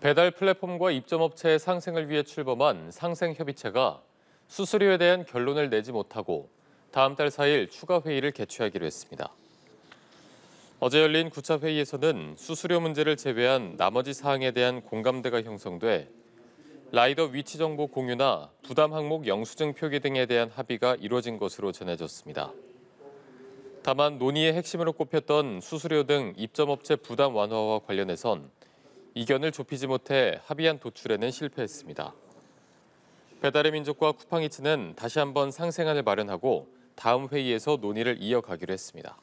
배달 플랫폼과 입점업체의 상생을 위해 출범한 상생협의체가 수수료에 대한 결론을 내지 못하고 다음 달 4일 추가 회의를 개최하기로 했습니다. 어제 열린 9차 회의에서는 수수료 문제를 제외한 나머지 사항에 대한 공감대가 형성돼 라이더 위치 정보 공유나 부담 항목 영수증 표기 등에 대한 합의가 이루어진 것으로 전해졌습니다. 다만 논의의 핵심으로 꼽혔던 수수료 등 입점업체 부담 완화와 관련해선 이견을 좁히지 못해 합의안 도출에는 실패했습니다. 배달의 민족과 쿠팡이츠는 다시 한번 상생안을 마련하고 다음 회의에서 논의를 이어가기로 했습니다.